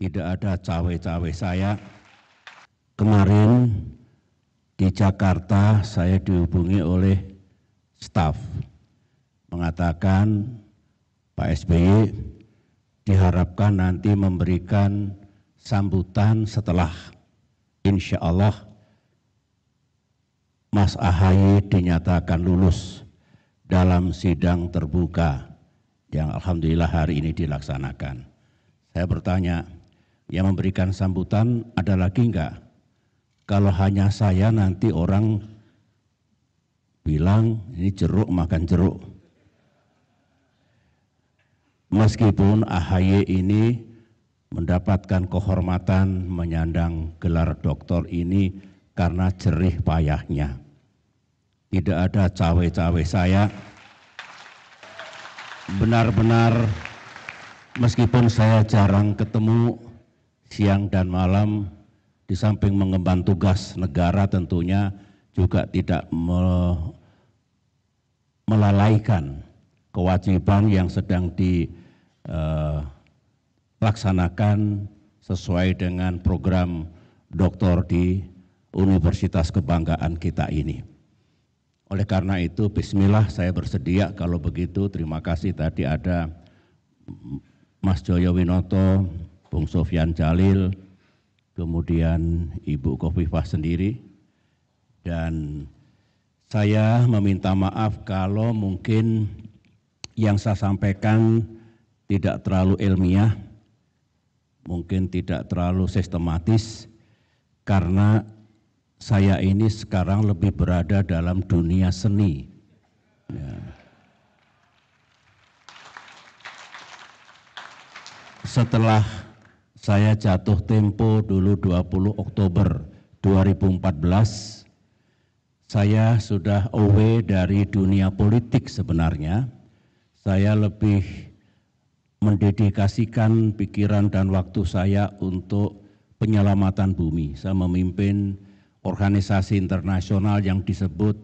tidak ada cawe-cawe saya. Kemarin di Jakarta saya dihubungi oleh staf mengatakan Pak SBY diharapkan nanti memberikan sambutan setelah insya Allah Mas Ahaye dinyatakan lulus dalam sidang terbuka yang Alhamdulillah hari ini dilaksanakan. Saya bertanya, yang memberikan sambutan ada lagi enggak? Kalau hanya saya nanti orang bilang ini jeruk makan jeruk. Meskipun AHY ini mendapatkan kehormatan menyandang gelar doktor ini karena jerih payahnya. Tidak ada cawe-cawe saya. Benar-benar meskipun saya jarang ketemu siang dan malam di samping mengemban tugas negara tentunya juga tidak melalaikan kewajiban yang sedang dilaksanakan eh, sesuai dengan program doktor di Universitas Kebanggaan kita ini. Oleh karena itu, bismillah saya bersedia kalau begitu. Terima kasih tadi ada Mas Joyo Winoto, Bung Sofian Jalil, kemudian Ibu Kofifah sendiri, dan saya meminta maaf kalau mungkin yang saya sampaikan tidak terlalu ilmiah, mungkin tidak terlalu sistematis, karena saya ini sekarang lebih berada dalam dunia seni. Ya. Setelah saya jatuh tempo dulu 20 Oktober 2014 saya sudah away dari dunia politik sebenarnya. Saya lebih mendedikasikan pikiran dan waktu saya untuk penyelamatan bumi. Saya memimpin organisasi internasional yang disebut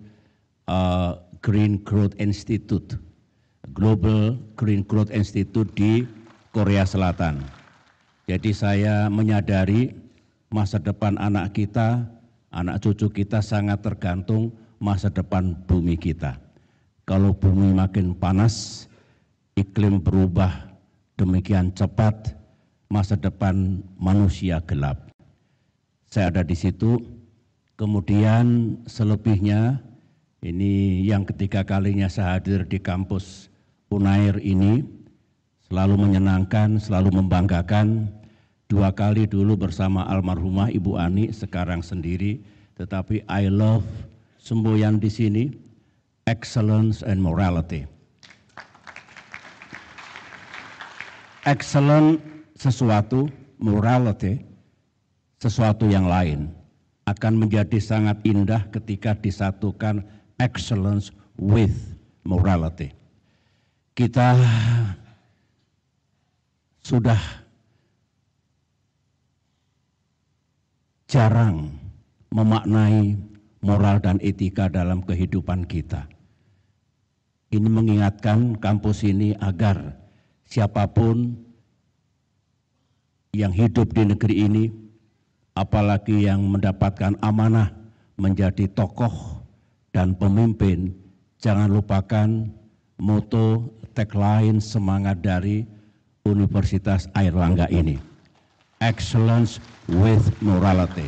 uh, Green Growth Institute, Global Green Growth Institute di Korea Selatan jadi saya menyadari masa depan anak kita anak cucu kita sangat tergantung masa depan bumi kita kalau bumi makin panas iklim berubah demikian cepat masa depan manusia gelap saya ada di situ kemudian selebihnya ini yang ketiga kalinya saya hadir di kampus Unair ini selalu menyenangkan, selalu membanggakan. Dua kali dulu bersama almarhumah Ibu Ani, sekarang sendiri. Tetapi I love semboyan di sini, excellence and morality. Excellent sesuatu, morality sesuatu yang lain akan menjadi sangat indah ketika disatukan excellence with morality. Kita sudah jarang memaknai moral dan etika dalam kehidupan kita. Ini mengingatkan kampus ini agar siapapun yang hidup di negeri ini, apalagi yang mendapatkan amanah menjadi tokoh dan pemimpin, jangan lupakan moto, tagline, semangat dari Universitas Airlangga ini. Excellence with morality.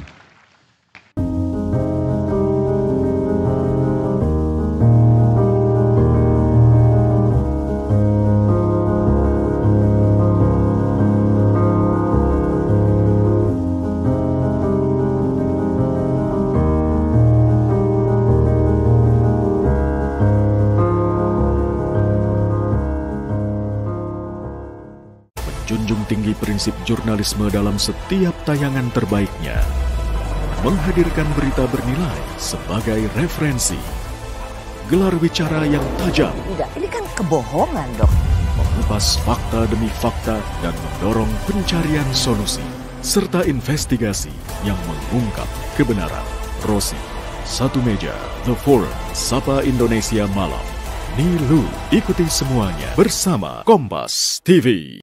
tinggi prinsip jurnalisme dalam setiap tayangan terbaiknya. Menghadirkan berita bernilai sebagai referensi. Gelar wicara yang tajam. tidak ini kan kebohongan dok. Mengupas fakta demi fakta dan mendorong pencarian solusi. Serta investigasi yang mengungkap kebenaran. Rosi, Satu Meja, The Forum, Sapa Indonesia Malam. Nilu. Ikuti semuanya bersama Kompas TV.